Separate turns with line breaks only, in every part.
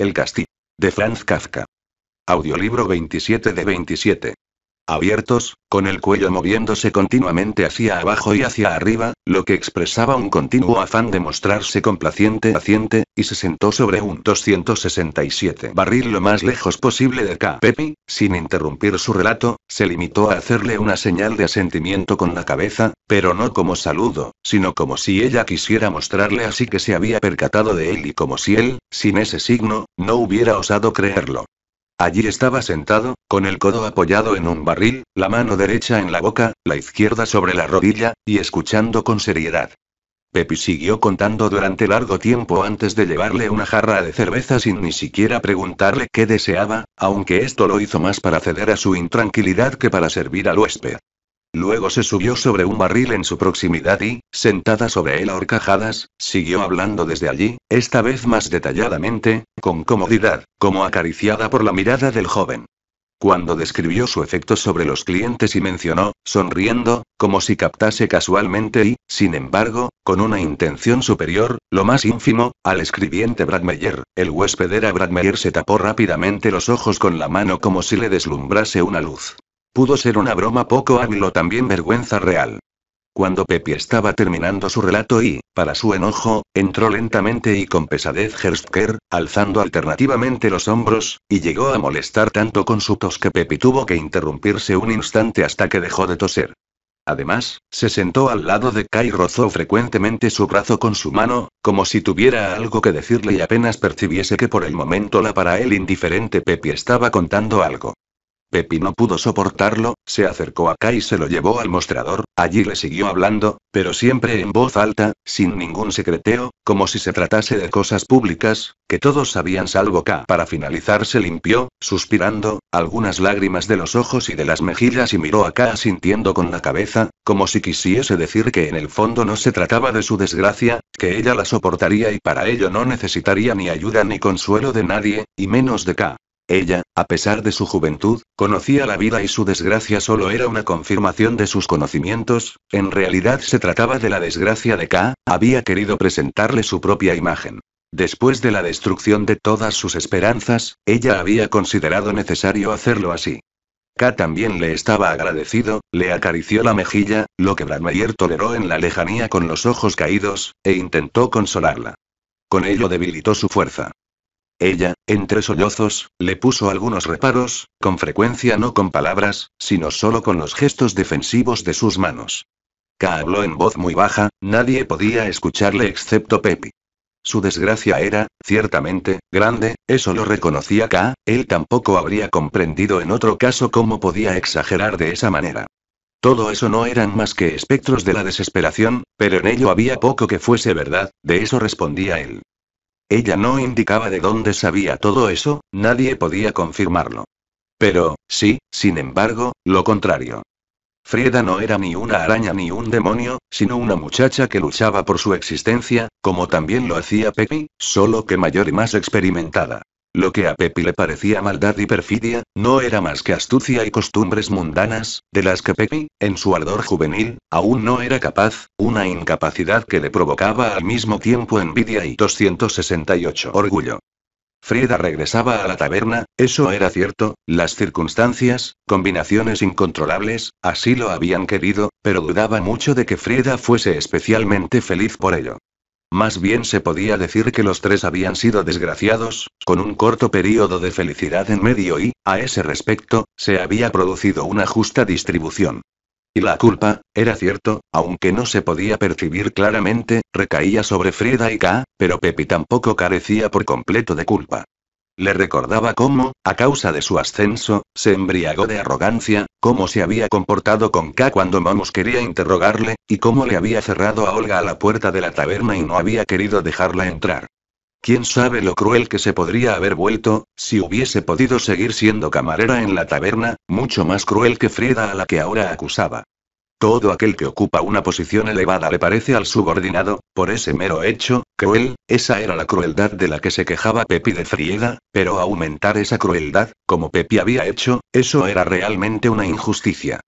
El Castillo. De Franz Kafka. Audiolibro 27 de 27 abiertos, con el cuello moviéndose continuamente hacia abajo y hacia arriba, lo que expresaba un continuo afán de mostrarse complaciente paciente, y se sentó sobre un 267 barril lo más lejos posible de K. Pepi, sin interrumpir su relato, se limitó a hacerle una señal de asentimiento con la cabeza, pero no como saludo, sino como si ella quisiera mostrarle así que se había percatado de él y como si él, sin ese signo, no hubiera osado creerlo. Allí estaba sentado, con el codo apoyado en un barril, la mano derecha en la boca, la izquierda sobre la rodilla, y escuchando con seriedad. Pepi siguió contando durante largo tiempo antes de llevarle una jarra de cerveza sin ni siquiera preguntarle qué deseaba, aunque esto lo hizo más para ceder a su intranquilidad que para servir al huésped. Luego se subió sobre un barril en su proximidad y, sentada sobre él a horcajadas, siguió hablando desde allí, esta vez más detalladamente, con comodidad, como acariciada por la mirada del joven. Cuando describió su efecto sobre los clientes y mencionó, sonriendo, como si captase casualmente y, sin embargo, con una intención superior, lo más ínfimo, al escribiente Bradmeyer, el huésped era Bradmeyer se tapó rápidamente los ojos con la mano como si le deslumbrase una luz. Pudo ser una broma poco hábil o también vergüenza real. Cuando Pepi estaba terminando su relato y, para su enojo, entró lentamente y con pesadez Gerstker, alzando alternativamente los hombros, y llegó a molestar tanto con su tos que Pepi tuvo que interrumpirse un instante hasta que dejó de toser. Además, se sentó al lado de Kai y rozó frecuentemente su brazo con su mano, como si tuviera algo que decirle y apenas percibiese que por el momento la para él indiferente Pepi estaba contando algo. Pepi no pudo soportarlo, se acercó a K y se lo llevó al mostrador, allí le siguió hablando, pero siempre en voz alta, sin ningún secreteo, como si se tratase de cosas públicas, que todos sabían salvo K. Para finalizar se limpió, suspirando, algunas lágrimas de los ojos y de las mejillas y miró a K sintiendo con la cabeza, como si quisiese decir que en el fondo no se trataba de su desgracia, que ella la soportaría y para ello no necesitaría ni ayuda ni consuelo de nadie, y menos de K. Ella, a pesar de su juventud, conocía la vida y su desgracia solo era una confirmación de sus conocimientos, en realidad se trataba de la desgracia de K, había querido presentarle su propia imagen. Después de la destrucción de todas sus esperanzas, ella había considerado necesario hacerlo así. K también le estaba agradecido, le acarició la mejilla, lo que Bradmeyer toleró en la lejanía con los ojos caídos, e intentó consolarla. Con ello debilitó su fuerza. Ella, entre sollozos, le puso algunos reparos, con frecuencia no con palabras, sino solo con los gestos defensivos de sus manos. K habló en voz muy baja, nadie podía escucharle excepto Pepi. Su desgracia era, ciertamente, grande, eso lo reconocía K, él tampoco habría comprendido en otro caso cómo podía exagerar de esa manera. Todo eso no eran más que espectros de la desesperación, pero en ello había poco que fuese verdad, de eso respondía él. Ella no indicaba de dónde sabía todo eso, nadie podía confirmarlo. Pero, sí, sin embargo, lo contrario. Frieda no era ni una araña ni un demonio, sino una muchacha que luchaba por su existencia, como también lo hacía Peppy, solo que mayor y más experimentada. Lo que a Pepi le parecía maldad y perfidia, no era más que astucia y costumbres mundanas, de las que Pepi, en su ardor juvenil, aún no era capaz, una incapacidad que le provocaba al mismo tiempo envidia y 268 orgullo. Frieda regresaba a la taberna, eso era cierto, las circunstancias, combinaciones incontrolables, así lo habían querido, pero dudaba mucho de que Frieda fuese especialmente feliz por ello. Más bien se podía decir que los tres habían sido desgraciados, con un corto periodo de felicidad en medio y, a ese respecto, se había producido una justa distribución. Y la culpa, era cierto, aunque no se podía percibir claramente, recaía sobre Frida y K, pero Pepi tampoco carecía por completo de culpa. Le recordaba cómo, a causa de su ascenso, se embriagó de arrogancia, cómo se había comportado con K cuando Momus quería interrogarle, y cómo le había cerrado a Olga a la puerta de la taberna y no había querido dejarla entrar. Quién sabe lo cruel que se podría haber vuelto, si hubiese podido seguir siendo camarera en la taberna, mucho más cruel que Frida a la que ahora acusaba. Todo aquel que ocupa una posición elevada le parece al subordinado, por ese mero hecho, cruel, esa era la crueldad de la que se quejaba Pepi de Frieda, pero aumentar esa crueldad, como Pepi había hecho, eso era realmente una injusticia.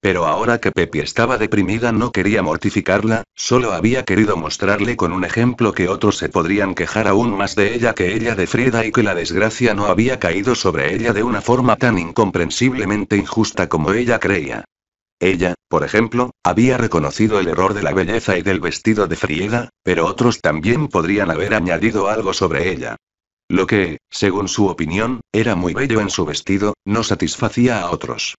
Pero ahora que Pepi estaba deprimida no quería mortificarla, solo había querido mostrarle con un ejemplo que otros se podrían quejar aún más de ella que ella de Frieda y que la desgracia no había caído sobre ella de una forma tan incomprensiblemente injusta como ella creía. Ella, por ejemplo, había reconocido el error de la belleza y del vestido de Frieda, pero otros también podrían haber añadido algo sobre ella. Lo que, según su opinión, era muy bello en su vestido, no satisfacía a otros.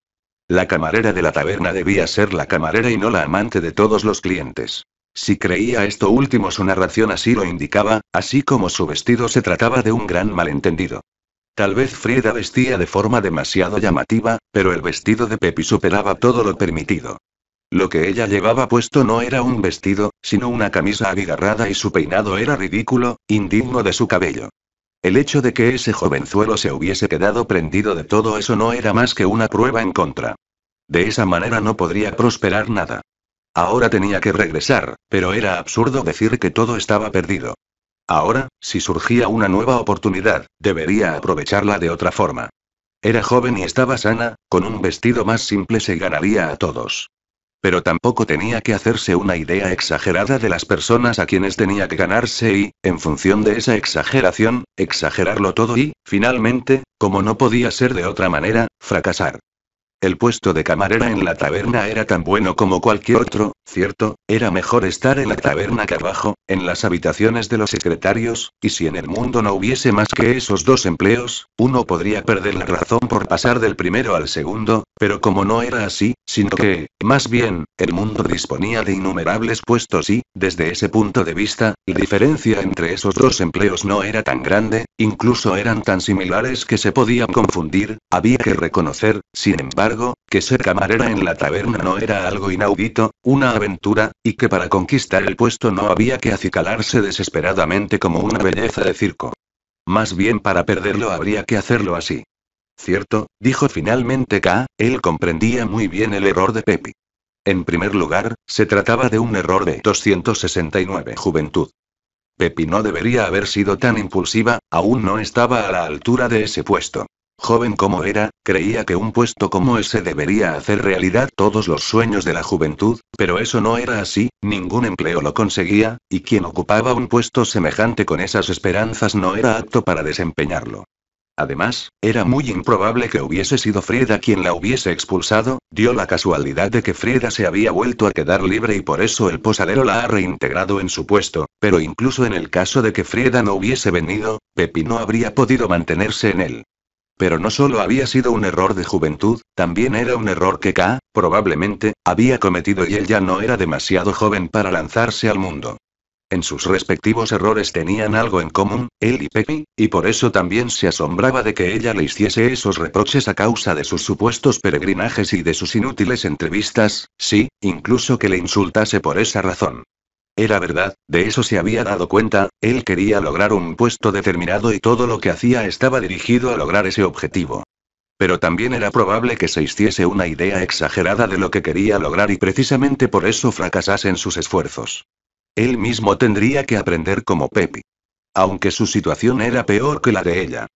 La camarera de la taberna debía ser la camarera y no la amante de todos los clientes. Si creía esto último su narración así lo indicaba, así como su vestido se trataba de un gran malentendido. Tal vez Frieda vestía de forma demasiado llamativa, pero el vestido de Pepi superaba todo lo permitido. Lo que ella llevaba puesto no era un vestido, sino una camisa abigarrada y su peinado era ridículo, indigno de su cabello. El hecho de que ese jovenzuelo se hubiese quedado prendido de todo eso no era más que una prueba en contra. De esa manera no podría prosperar nada. Ahora tenía que regresar, pero era absurdo decir que todo estaba perdido. Ahora, si surgía una nueva oportunidad, debería aprovecharla de otra forma. Era joven y estaba sana, con un vestido más simple se ganaría a todos. Pero tampoco tenía que hacerse una idea exagerada de las personas a quienes tenía que ganarse y, en función de esa exageración, exagerarlo todo y, finalmente, como no podía ser de otra manera, fracasar. El puesto de camarera en la taberna era tan bueno como cualquier otro, cierto, era mejor estar en la taberna que abajo, en las habitaciones de los secretarios, y si en el mundo no hubiese más que esos dos empleos, uno podría perder la razón por pasar del primero al segundo, pero como no era así, sino que, más bien, el mundo disponía de innumerables puestos y, desde ese punto de vista, la diferencia entre esos dos empleos no era tan grande, incluso eran tan similares que se podían confundir, había que reconocer, sin embargo, que ser camarera en la taberna no era algo inaudito, una aventura, y que para conquistar el puesto no había que acicalarse desesperadamente como una belleza de circo. Más bien para perderlo habría que hacerlo así. Cierto, dijo finalmente K, él comprendía muy bien el error de Pepi. En primer lugar, se trataba de un error de 269 juventud. Pepi no debería haber sido tan impulsiva, aún no estaba a la altura de ese puesto. Joven como era, creía que un puesto como ese debería hacer realidad todos los sueños de la juventud, pero eso no era así, ningún empleo lo conseguía, y quien ocupaba un puesto semejante con esas esperanzas no era apto para desempeñarlo. Además, era muy improbable que hubiese sido Frieda quien la hubiese expulsado, dio la casualidad de que Frieda se había vuelto a quedar libre y por eso el posadero la ha reintegrado en su puesto, pero incluso en el caso de que Frieda no hubiese venido, Pepi no habría podido mantenerse en él. Pero no solo había sido un error de juventud, también era un error que K, probablemente, había cometido y él ya no era demasiado joven para lanzarse al mundo. En sus respectivos errores tenían algo en común, él y Pepi, y por eso también se asombraba de que ella le hiciese esos reproches a causa de sus supuestos peregrinajes y de sus inútiles entrevistas, sí, incluso que le insultase por esa razón. Era verdad, de eso se había dado cuenta, él quería lograr un puesto determinado y todo lo que hacía estaba dirigido a lograr ese objetivo. Pero también era probable que se hiciese una idea exagerada de lo que quería lograr y precisamente por eso fracasase en sus esfuerzos. Él mismo tendría que aprender como Pepi. Aunque su situación era peor que la de ella.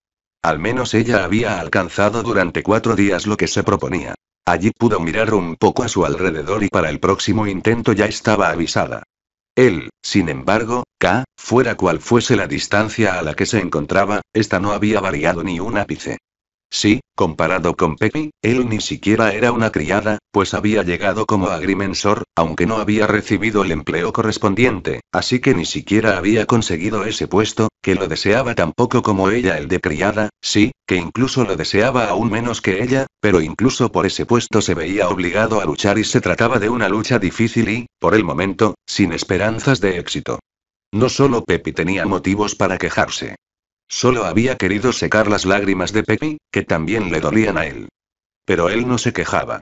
Al menos ella había alcanzado durante cuatro días lo que se proponía. Allí pudo mirar un poco a su alrededor y para el próximo intento ya estaba avisada. Él, sin embargo, K, fuera cual fuese la distancia a la que se encontraba, esta no había variado ni un ápice. Sí, comparado con Pepi, él ni siquiera era una criada, pues había llegado como agrimensor, aunque no había recibido el empleo correspondiente, así que ni siquiera había conseguido ese puesto, que lo deseaba tampoco como ella el de criada, sí, que incluso lo deseaba aún menos que ella, pero incluso por ese puesto se veía obligado a luchar y se trataba de una lucha difícil y, por el momento, sin esperanzas de éxito. No solo Pepi tenía motivos para quejarse. Solo había querido secar las lágrimas de Pepe, que también le dolían a él. Pero él no se quejaba.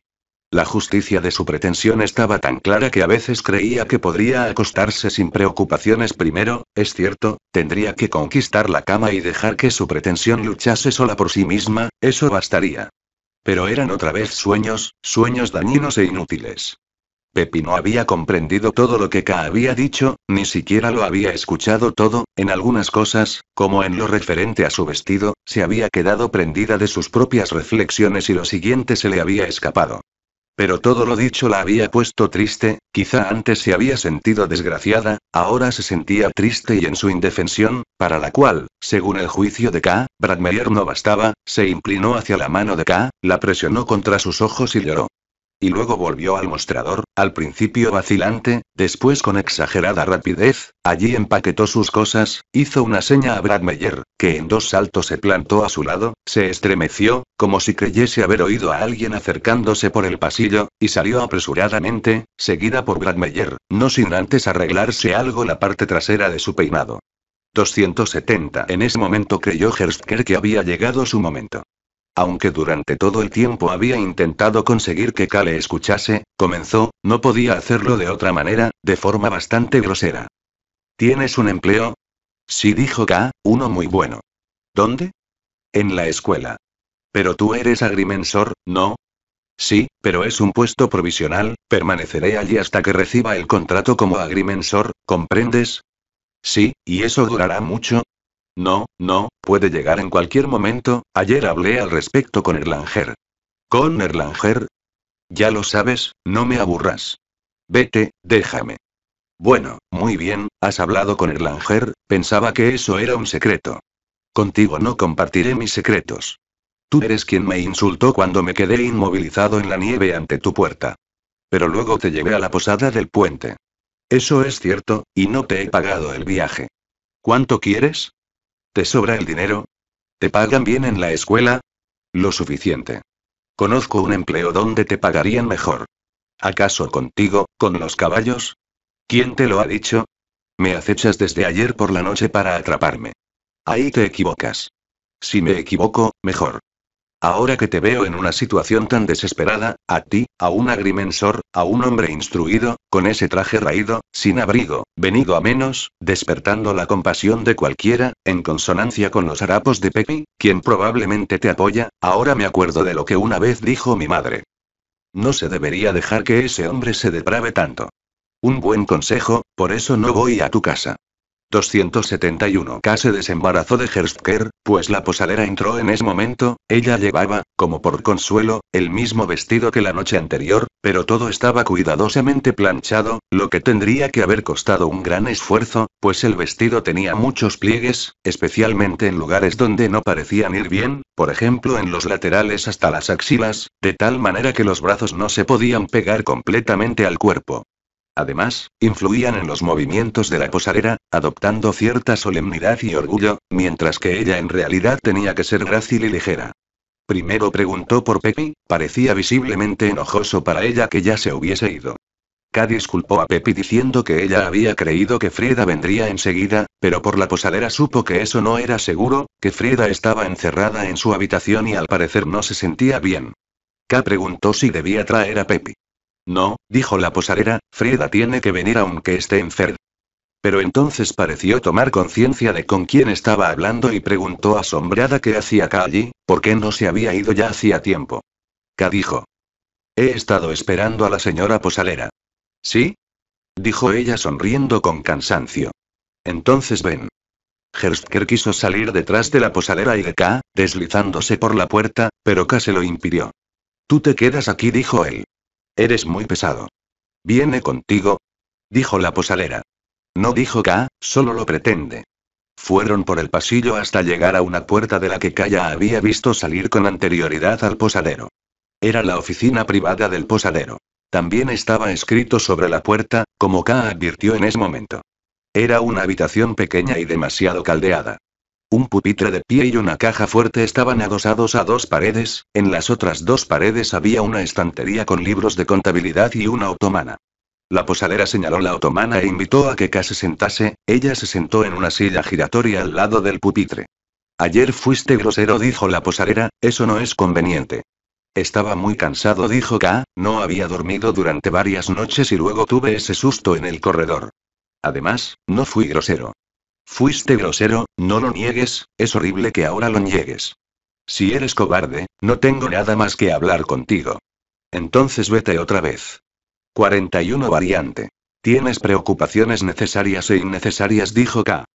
La justicia de su pretensión estaba tan clara que a veces creía que podría acostarse sin preocupaciones primero, es cierto, tendría que conquistar la cama y dejar que su pretensión luchase sola por sí misma, eso bastaría. Pero eran otra vez sueños, sueños dañinos e inútiles. Pepi no había comprendido todo lo que K había dicho, ni siquiera lo había escuchado todo, en algunas cosas, como en lo referente a su vestido, se había quedado prendida de sus propias reflexiones y lo siguiente se le había escapado. Pero todo lo dicho la había puesto triste, quizá antes se había sentido desgraciada, ahora se sentía triste y en su indefensión, para la cual, según el juicio de K, Bradmeyer no bastaba, se inclinó hacia la mano de K, la presionó contra sus ojos y lloró y luego volvió al mostrador, al principio vacilante, después con exagerada rapidez, allí empaquetó sus cosas, hizo una seña a Brad que en dos saltos se plantó a su lado, se estremeció, como si creyese haber oído a alguien acercándose por el pasillo, y salió apresuradamente, seguida por Brad no sin antes arreglarse algo la parte trasera de su peinado. 270. En ese momento creyó Hersker que había llegado su momento aunque durante todo el tiempo había intentado conseguir que le escuchase, comenzó, no podía hacerlo de otra manera, de forma bastante grosera. ¿Tienes un empleo? Sí dijo K, uno muy bueno. ¿Dónde? En la escuela. Pero tú eres agrimensor, ¿no? Sí, pero es un puesto provisional, permaneceré allí hasta que reciba el contrato como agrimensor, ¿comprendes? Sí, ¿y eso durará mucho? No, no, puede llegar en cualquier momento, ayer hablé al respecto con Erlanger. ¿Con Erlanger? Ya lo sabes, no me aburras. Vete, déjame. Bueno, muy bien, has hablado con Erlanger, pensaba que eso era un secreto. Contigo no compartiré mis secretos. Tú eres quien me insultó cuando me quedé inmovilizado en la nieve ante tu puerta. Pero luego te llevé a la posada del puente. Eso es cierto, y no te he pagado el viaje. ¿Cuánto quieres? ¿Te sobra el dinero? ¿Te pagan bien en la escuela? Lo suficiente. Conozco un empleo donde te pagarían mejor. ¿Acaso contigo, con los caballos? ¿Quién te lo ha dicho? Me acechas desde ayer por la noche para atraparme. Ahí te equivocas. Si me equivoco, mejor. Ahora que te veo en una situación tan desesperada, a ti, a un agrimensor, a un hombre instruido, con ese traje raído, sin abrigo, venido a menos, despertando la compasión de cualquiera, en consonancia con los harapos de Pepe, quien probablemente te apoya, ahora me acuerdo de lo que una vez dijo mi madre. No se debería dejar que ese hombre se deprave tanto. Un buen consejo, por eso no voy a tu casa. 271 K se desembarazó de Herstker, pues la posadera entró en ese momento, ella llevaba, como por consuelo, el mismo vestido que la noche anterior, pero todo estaba cuidadosamente planchado, lo que tendría que haber costado un gran esfuerzo, pues el vestido tenía muchos pliegues, especialmente en lugares donde no parecían ir bien, por ejemplo en los laterales hasta las axilas, de tal manera que los brazos no se podían pegar completamente al cuerpo. Además, influían en los movimientos de la posadera, adoptando cierta solemnidad y orgullo, mientras que ella en realidad tenía que ser grácil y ligera. Primero preguntó por Pepi, parecía visiblemente enojoso para ella que ya se hubiese ido. K disculpó a Pepi diciendo que ella había creído que Frieda vendría enseguida, pero por la posadera supo que eso no era seguro, que Frieda estaba encerrada en su habitación y al parecer no se sentía bien. K preguntó si debía traer a Pepi. No, dijo la posadera, Freda tiene que venir aunque esté enferma. Pero entonces pareció tomar conciencia de con quién estaba hablando y preguntó asombrada qué hacía acá allí, por qué no se había ido ya hacía tiempo. K dijo. He estado esperando a la señora posadera. ¿Sí? dijo ella sonriendo con cansancio. Entonces ven. Hersker quiso salir detrás de la posadera y de K, deslizándose por la puerta, pero K se lo impidió. Tú te quedas aquí, dijo él. Eres muy pesado. ¿Viene contigo? Dijo la posadera. No dijo K, solo lo pretende. Fueron por el pasillo hasta llegar a una puerta de la que Kaya había visto salir con anterioridad al posadero. Era la oficina privada del posadero. También estaba escrito sobre la puerta, como K advirtió en ese momento. Era una habitación pequeña y demasiado caldeada. Un pupitre de pie y una caja fuerte estaban adosados a dos paredes, en las otras dos paredes había una estantería con libros de contabilidad y una otomana. La posadera señaló la otomana e invitó a que K se sentase, ella se sentó en una silla giratoria al lado del pupitre. Ayer fuiste grosero, dijo la posadera, eso no es conveniente. Estaba muy cansado, dijo K, no había dormido durante varias noches y luego tuve ese susto en el corredor. Además, no fui grosero. Fuiste grosero, no lo niegues, es horrible que ahora lo niegues. Si eres cobarde, no tengo nada más que hablar contigo. Entonces vete otra vez. 41 variante. Tienes preocupaciones necesarias e innecesarias, dijo K.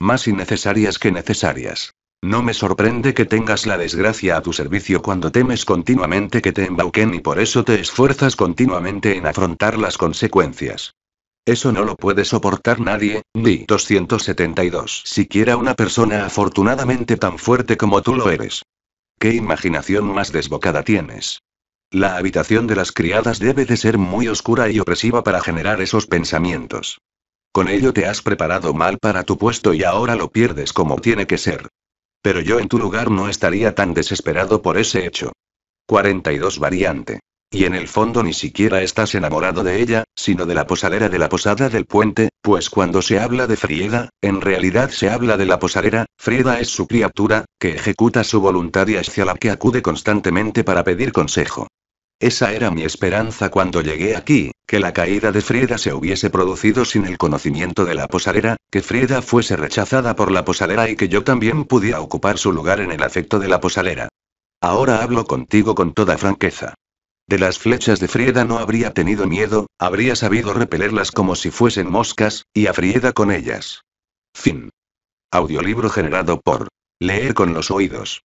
Más innecesarias que necesarias. No me sorprende que tengas la desgracia a tu servicio cuando temes continuamente que te embauquen y por eso te esfuerzas continuamente en afrontar las consecuencias. Eso no lo puede soportar nadie, ni 272. Siquiera una persona afortunadamente tan fuerte como tú lo eres. ¿Qué imaginación más desbocada tienes? La habitación de las criadas debe de ser muy oscura y opresiva para generar esos pensamientos. Con ello te has preparado mal para tu puesto y ahora lo pierdes como tiene que ser. Pero yo en tu lugar no estaría tan desesperado por ese hecho. 42 variante. Y en el fondo ni siquiera estás enamorado de ella, sino de la posadera de la posada del puente, pues cuando se habla de Frieda, en realidad se habla de la posadera, Frieda es su criatura, que ejecuta su voluntad y hacia la que acude constantemente para pedir consejo. Esa era mi esperanza cuando llegué aquí, que la caída de Frieda se hubiese producido sin el conocimiento de la posadera, que Frieda fuese rechazada por la posadera y que yo también pudiera ocupar su lugar en el afecto de la posadera. Ahora hablo contigo con toda franqueza. De las flechas de Frieda no habría tenido miedo, habría sabido repelerlas como si fuesen moscas, y a Frieda con ellas. Fin. Audiolibro generado por Leer con los oídos.